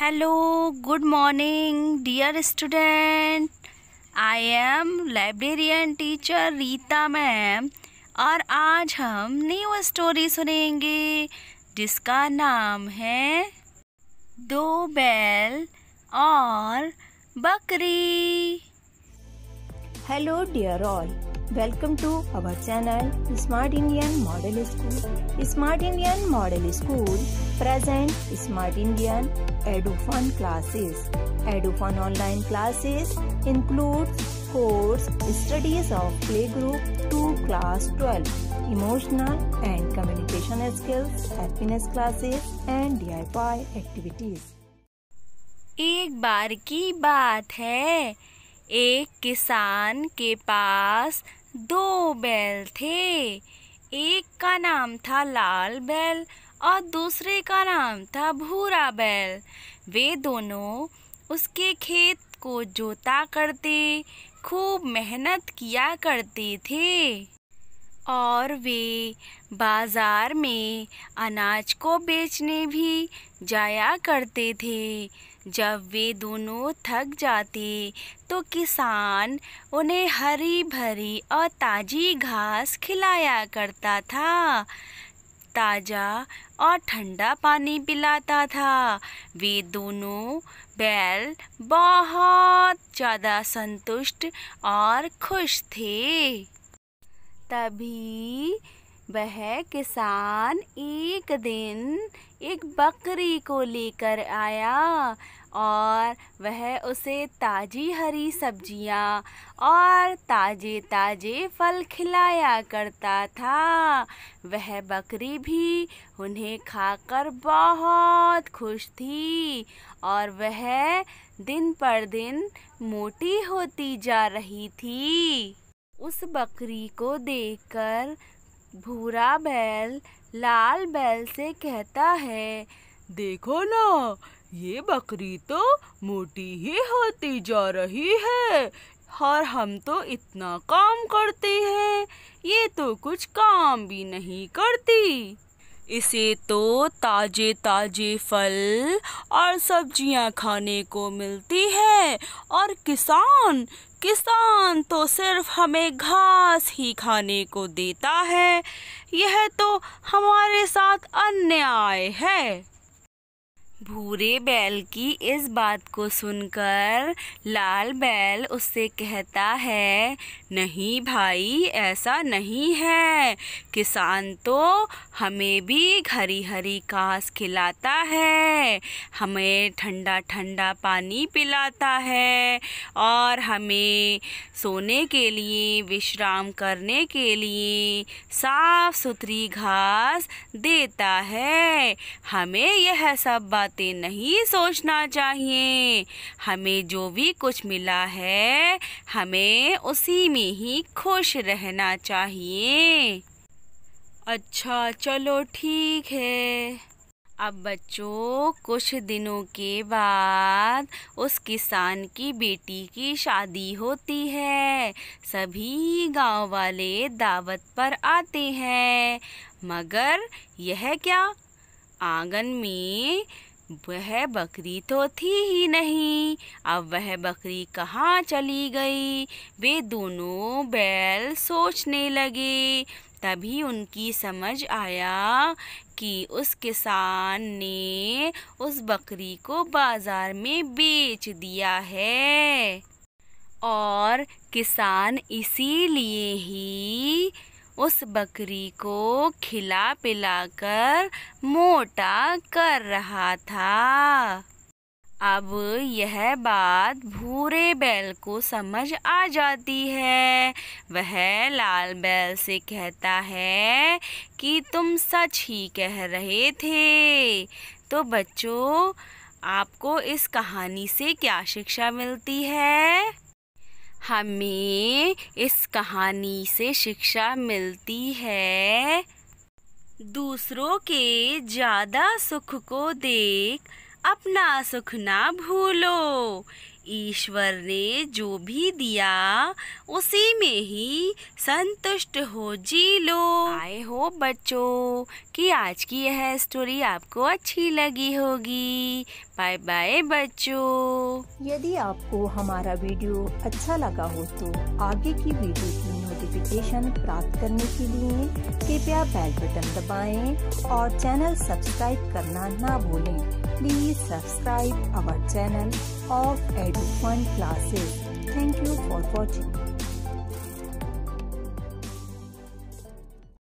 Hello good morning dear student I am librarian teacher Rita ma'am और आज हम new story सुनेंगे जिसका नाम है दो बैल और बकरी hello dear all Welcome to our channel Smart Indian Model School. Smart Indian Model School present Smart Indian EduFun classes. EduFun online classes includes course studies of playgroup to class 12, emotional and communication skills, happiness classes and DIY activities. एक बार की बात है एक किसान के पास दो बैल थे एक का नाम था लाल बैल और दूसरे का नाम था भूरा बैल वे दोनों उसके खेत को जोता करते खूब मेहनत किया करते थे और वे बाज़ार में अनाज को बेचने भी जाया करते थे जब वे दोनों थक जाते तो किसान उन्हें हरी भरी और ताज़ी घास खिलाया करता था ताज़ा और ठंडा पानी पिलाता था वे दोनों बैल बहुत ज़्यादा संतुष्ट और खुश थे तभी वह किसान एक दिन एक बकरी को लेकर आया और वह उसे ताज़ी हरी सब्जियां और ताज़े ताज़े फल खिलाया करता था वह बकरी भी उन्हें खाकर बहुत खुश थी और वह दिन पर दिन मोटी होती जा रही थी उस बकरी को देखकर भूरा बैल लाल बैल से कहता है देखो ना ये बकरी तो मोटी ही होती जा रही है और हम तो इतना काम करते हैं ये तो कुछ काम भी नहीं करती इसे तो ताजे ताजे फल और सब्जियां खाने को मिलती है और किसान किसान तो सिर्फ हमें घास ही खाने को देता है यह तो हमारे साथ अन्याय है भूरे बैल की इस बात को सुनकर लाल बैल उससे कहता है नहीं भाई ऐसा नहीं है किसान तो हमें भी हरी हरी घास खिलाता है हमें ठंडा ठंडा पानी पिलाता है और हमें सोने के लिए विश्राम करने के लिए साफ सुथरी घास देता है हमें यह सब बातें बातें नहीं सोचना चाहिए हमें जो भी कुछ मिला है हमें उसी में ही खुश रहना चाहिए अच्छा चलो ठीक है अब बच्चों कुछ दिनों के बाद उस किसान की बेटी की शादी होती है सभी गांव वाले दावत पर आते हैं मगर यह क्या आंगन में वह बकरी तो थी ही नहीं अब वह बकरी कहाँ चली गई वे दोनों बैल सोचने लगे तभी उनकी समझ आया कि उस किसान ने उस बकरी को बाज़ार में बेच दिया है और किसान इसीलिए ही उस बकरी को खिला पिलाकर मोटा कर रहा था अब यह बात भूरे बैल को समझ आ जाती है वह लाल बैल से कहता है कि तुम सच ही कह रहे थे तो बच्चों आपको इस कहानी से क्या शिक्षा मिलती है हमें इस कहानी से शिक्षा मिलती है दूसरों के ज़्यादा सुख को देख अपना सुख ना भूलो ईश्वर ने जो भी दिया उसी में ही संतुष्ट हो जी लो आई होप बच्चों कि आज की यह स्टोरी आपको अच्छी लगी होगी बाय बाय बच्चों यदि आपको हमारा वीडियो अच्छा लगा हो तो आगे की वीडियो की नोटिफिकेशन प्राप्त करने के लिए कृपया बेल बटन दबाएं और चैनल सब्सक्राइब करना ना भूलें Please subscribe our channel of Edu Fund Classes. Thank you for watching.